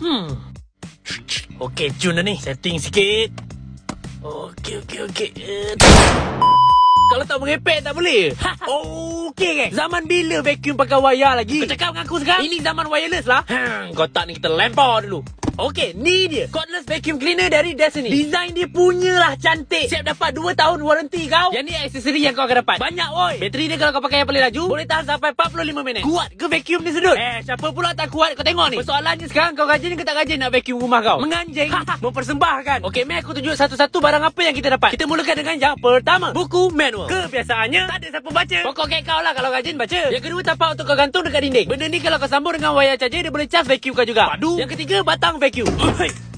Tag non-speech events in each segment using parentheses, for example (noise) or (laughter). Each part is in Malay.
Hmm. Okey, tune dah ni. Setting sikit. Okey, okey, okey. Uh... Kalau tak mengepek tak boleh. (laughs) okey, geng. Zaman bila vacuum pakai wayar lagi? Kau cakap dengan aku sekarang. Ini zaman wireless lah. Hmm, kotak ni kita lempar dulu. Okay, ni dia. Cordless vacuum cleaner dari Destiny. Design dia punya lah cantik. Siap dapat 2 tahun warranty kau. Yang ni aksesori yang kau akan dapat. Banyak oi. Bateri dia kalau kau pakai yang paling laju, boleh tahan sampai 45 minit. Kuat ke vacuum ni sedut? Eh, siapa pula tak kuat kau tengok ni. Persoalannya sekarang kau rajin ke tak rajin nak vacuum rumah kau? Menganjing, ha, ha. mempersembahkan. Okay, mari aku tunjuk satu-satu barang apa yang kita dapat. Kita mulakan dengan yang pertama. Buku manual. Kebiasaannya tak ada siapa baca. Pokok kek kau lah kalau rajin baca. Yang kedua tapak untuk kau gantung dekat dinding. Benda ni kalau kau sambung dengan wayar charger dia boleh charge vacuum kau juga. Padu. Yang ketiga batang vacuum. Thank you.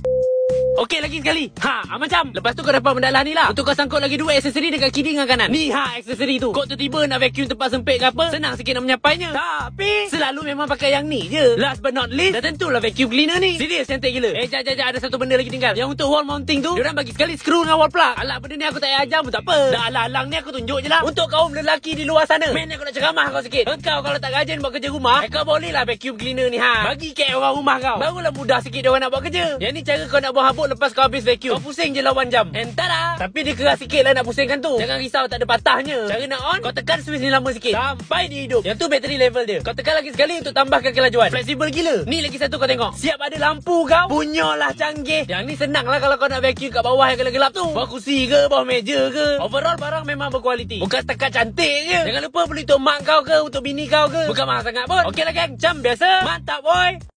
Okey lagi sekali. Ha, ah, macam. Lepas tu kau dapat mendalah ni lah. Untuk kau sangkut lagi dua aksesori dekat kiri dengan kanan. Ni ha aksesori tu. Kau tu tiba nak vacuum tempat sempit ke apa? Senang sikit nak menyapainya. Tapi selalu memang pakai yang ni je. Last but not least, dah tentulah vacuum cleaner ni. Serius cantik gila. Eh, jap jap ada satu benda lagi tinggal. Yang untuk wall mounting tu, dia orang bagi sekali skru dengan wall plug. Alah benda ni aku tak payah ajar pun tak apa. Dah alah alang ni aku tunjuk je lah. Untuk kaum lelaki di luar sana. Men aku nak ceramah kau sikit. Engkau kalau tak rajin buat kerja rumah, eh, kau boleh lah vacuum cleaner ni ha. Bagi kat orang rumah kau. Barulah mudah sikit dia nak buat kerja. Yang ni cara kau nak buang habu mengamuk lepas kau habis vacuum. Kau pusing je lawan jam. Eh, And lah. Tapi dia keras sikit lah nak pusingkan tu. Jangan risau tak ada patahnya. Cara nak on, kau tekan switch ni lama sikit. Sampai dia hidup. Yang tu battery level dia. Kau tekan lagi sekali untuk tambahkan kelajuan. Flexible gila. Ni lagi satu kau tengok. Siap ada lampu kau. Punyalah canggih. Yang ni senang lah kalau kau nak vacuum kat bawah yang gelap-gelap tu. Bawah kursi ke, bawah meja ke. Overall barang memang berkualiti. Bukan setakat cantik je. Jangan lupa beli untuk mak kau ke, untuk bini kau ke. Bukan mahal sangat pun. Okeylah geng, jam biasa. Mantap boy.